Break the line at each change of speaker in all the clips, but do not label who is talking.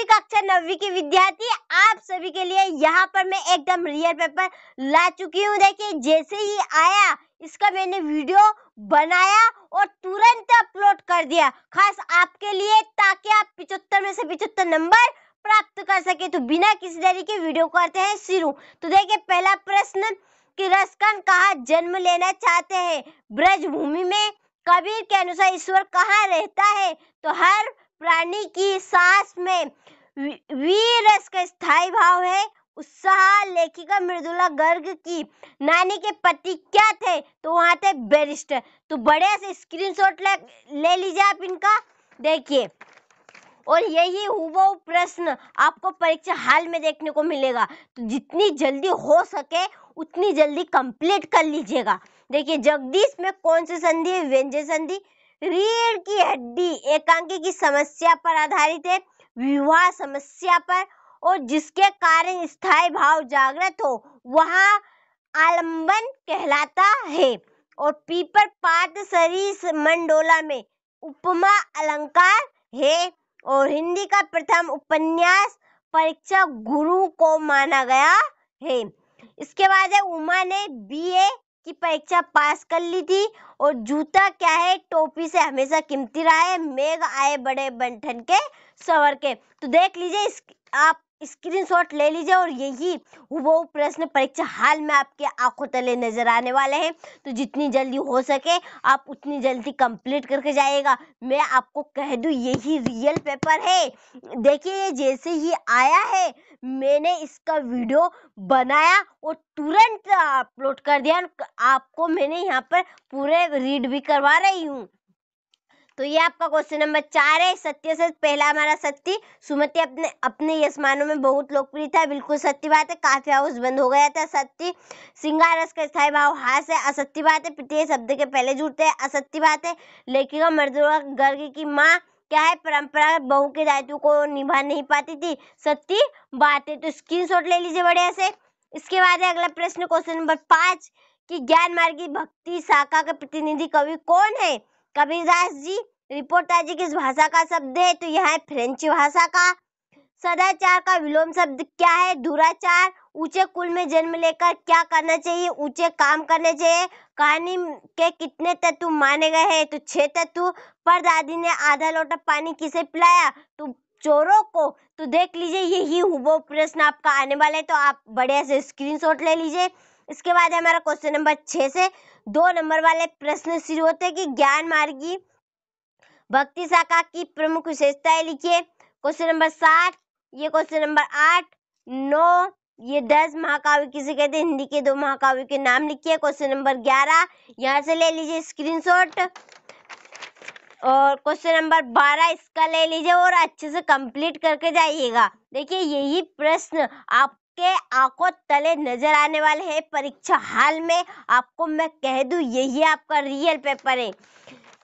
जी कक्षा नवी के विद्यार्थी आप सभी के लिए यहाँ पर मैं एकदम रियल पेपर ला चुकी हूँ देखिए जैसे ही आया इसका मैंने वीडियो बनाया और तुरंत अपलोड कर दिया खास आपके लिए ताकि आप पिछहत्तर में से पिछहत्तर नंबर प्राप्त कर सके तो बिना किसी देरी के वीडियो करते हैं शुरू तो देखिए पहला प्रश्न कि रसकन कहा जन्म लेना चाहते ब्रज ब्रजभूमि में कबीर के अनुसार ईश्वर कहाँ रहता है तो हर प्राणी की सांस में वी रस का स्थायी भाव है उत्साह लेखिका मृदुला गर्ग की नानी के पति क्या थे तो वहाँ थे बैरिस्टर तो बड़े से स्क्रीनशॉट ले लीजिए आप इनका देखिए और यही हुआ प्रश्न आपको परीक्षा हाल में देखने को मिलेगा तो जितनी जल्दी हो सके उतनी जल्दी कंप्लीट कर लीजिएगा देखिए जगदीश में कौन सी संधि है व्यंजय संधि रीढ़ की हड्डी एकांकी की समस्या पर आधारित है विवाह समस्या पर और जिसके कारण स्थायी भाव जागृत हो वहाँ आलंबन कहलाता है और पीपर पात सरीस मंडोला में उपमा अलंकार है और हिंदी का प्रथम उपन्यास परीक्षा गुरु को माना गया है इसके बाद है उमा ने बीए की परीक्षा पास कर ली थी और जूता क्या है टोपी से हमेशा कीमती रहा है मेघ आए बड़े बंठन के सवर के तो देख लीजिए इस आप स्क्रीनशॉट ले लीजिए और यही वो प्रश्न परीक्षा हाल में आपके आंखों तले नजर आने वाले हैं तो जितनी जल्दी हो सके आप उतनी जल्दी कंप्लीट करके जाइएगा मैं आपको कह दूँ यही रियल पेपर है देखिए ये जैसे ही आया है मैंने इसका वीडियो बनाया और तुरंत अपलोड कर दिया आपको मैंने यहाँ पर पूरे रीड भी करवा रही हूँ तो ये आपका क्वेश्चन नंबर चार है सत्य से पहला हमारा सत्य सुमति अपने अपने यशमानों में बहुत लोकप्रिय था बिल्कुल सत्य बात है काफी हाउस बंद हो गया था सत्य सिंगार का स्थायी भाव हास है असत्य बात है प्रत्येक शब्द के पहले जुड़ते हैं असत्य बात है लेखिका मर्दुरा गर्ग की माँ क्या है परंपरा बहु के दायित्व को निभा नहीं पाती थी सत्य बात है तो शॉट ले लीजिए बढ़िया से इसके बाद है अगला प्रश्न क्वेश्चन नंबर पाँच कि ज्ञान मार्गी भक्ति शाखा का प्रतिनिधि कवि कौन है कबीरदास जी रिपोर्टर जी किस भाषा का शब्द है तो यह है फ्रेंच भाषा का सदाचार का विलोम शब्द क्या है दुराचार ऊंचे कुल में जन्म लेकर क्या करना चाहिए ऊंचे काम करने चाहिए कहानी के कितने तत्व माने गए हैं तो छह तत्व पर दादी ने आधा लोटा पानी किसे पिलाया तो चोरों को तो देख लीजिए यही हुबो प्रश्न आपका आने वाला है तो आप बढ़िया से स्क्रीनशॉट ले लीजिए इसके बाद हमारा क्वेश्चन नंबर छः से दो नंबर वाले प्रश्न शुरू होते हैं कि ज्ञान मार्गी भक्ति शाखा की प्रमुख विशेषताएं लिखिए क्वेश्चन नंबर सात ये क्वेश्चन नंबर आठ नौ ये दस महाकाव्य किसे कहते हैं हिंदी के दो महाकाव्य के नाम लिखिए क्वेश्चन नंबर ग्यारह यहाँ से ले लीजिए स्क्रीनशॉट और क्वेश्चन नंबर बारह इसका ले लीजिए और अच्छे से कंप्लीट करके जाइएगा देखिए यही प्रश्न आप आपके आंखों तले नजर आने वाले हैं परीक्षा हाल में आपको मैं कह दूं यही आपका रियल पेपर है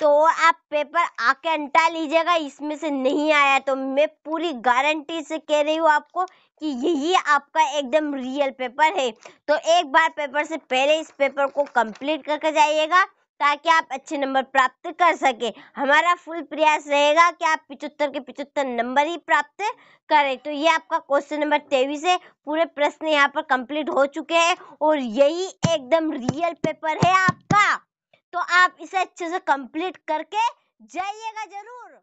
तो आप पेपर आके अंटा लीजिएगा इसमें से नहीं आया तो मैं पूरी गारंटी से कह रही हूँ आपको कि यही आपका एकदम रियल पेपर है तो एक बार पेपर से पहले इस पेपर को कंप्लीट करके जाइएगा ताकि आप अच्छे नंबर प्राप्त कर सके हमारा फुल प्रयास रहेगा कि आप पिचहत्तर के पिचहत्तर नंबर ही प्राप्त करें तो ये आपका क्वेश्चन नंबर तेईस है पूरे प्रश्न यहाँ पर कंप्लीट हो चुके हैं और यही एकदम रियल पेपर है आपका तो आप इसे अच्छे से कंप्लीट करके जाइएगा जरूर